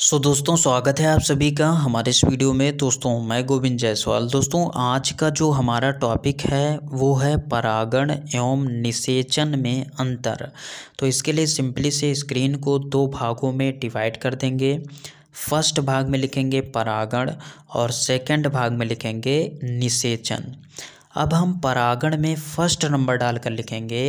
सो so, दोस्तों स्वागत है आप सभी का हमारे इस वीडियो में दोस्तों मैं गोविंद जायसवाल दोस्तों आज का जो हमारा टॉपिक है वो है परागण एवं निषेचन में अंतर तो इसके लिए सिंपली से स्क्रीन को दो भागों में डिवाइड कर देंगे फर्स्ट भाग में लिखेंगे परागण और सेकंड भाग में लिखेंगे निषेचन अब हम परागण में फर्स्ट नंबर डालकर लिखेंगे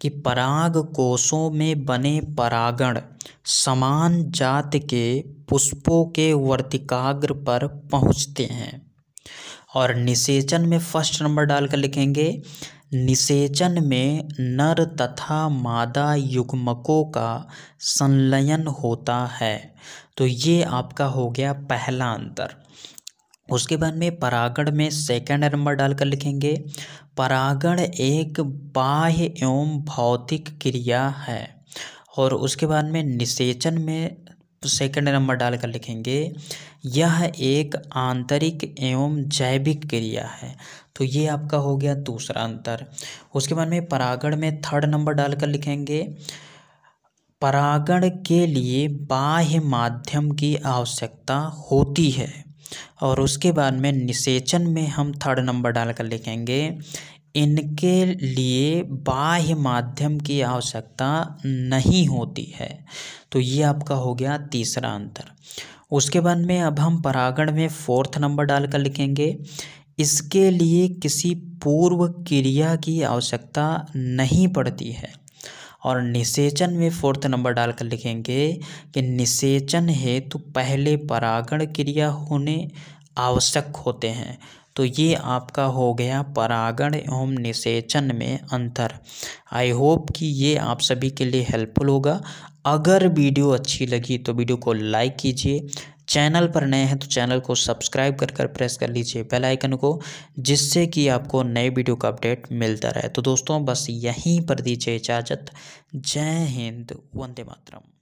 कि पराग कोशों में बने परागण समान जात के पुष्पों के वर्तिकाग्र पर पहुँचते हैं और निषेचन में फर्स्ट नंबर डालकर लिखेंगे निषेचन में नर तथा मादा युग्मकों का संलयन होता है तो ये आपका हो गया पहला अंतर उसके बाद में परागण में सेकंड नंबर डालकर लिखेंगे परागण एक बाह्य एवं भौतिक क्रिया है और उसके बाद में निषेचन में सेकंड नंबर डालकर लिखेंगे यह एक आंतरिक एवं जैविक क्रिया है तो ये आपका हो गया दूसरा अंतर उसके बाद में परागण में थर्ड नंबर डालकर लिखेंगे परागण के लिए बाह्य माध्यम की आवश्यकता होती है और उसके बाद में निषेचन में हम थर्ड नंबर डालकर लिखेंगे इनके लिए बाह्य माध्यम की आवश्यकता नहीं होती है तो ये आपका हो गया तीसरा अंतर उसके बाद में अब हम परागण में फोर्थ नंबर डालकर लिखेंगे इसके लिए किसी पूर्व क्रिया की आवश्यकता नहीं पड़ती है और निषेचन में फोर्थ नंबर डालकर लिखेंगे कि निषेचन हेतु तो पहले परागण क्रिया होने आवश्यक होते हैं तो ये आपका हो गया परागण एवं निषेचन में अंतर आई होप कि ये आप सभी के लिए हेल्पफुल होगा अगर वीडियो अच्छी लगी तो वीडियो को लाइक कीजिए चैनल पर नए हैं तो चैनल को सब्सक्राइब कर कर प्रेस कर लीजिए बेल आइकन को जिससे कि आपको नए वीडियो का अपडेट मिलता रहे तो दोस्तों बस यहीं पर दीजिए इजाज़त जय हिंद वंदे मातरम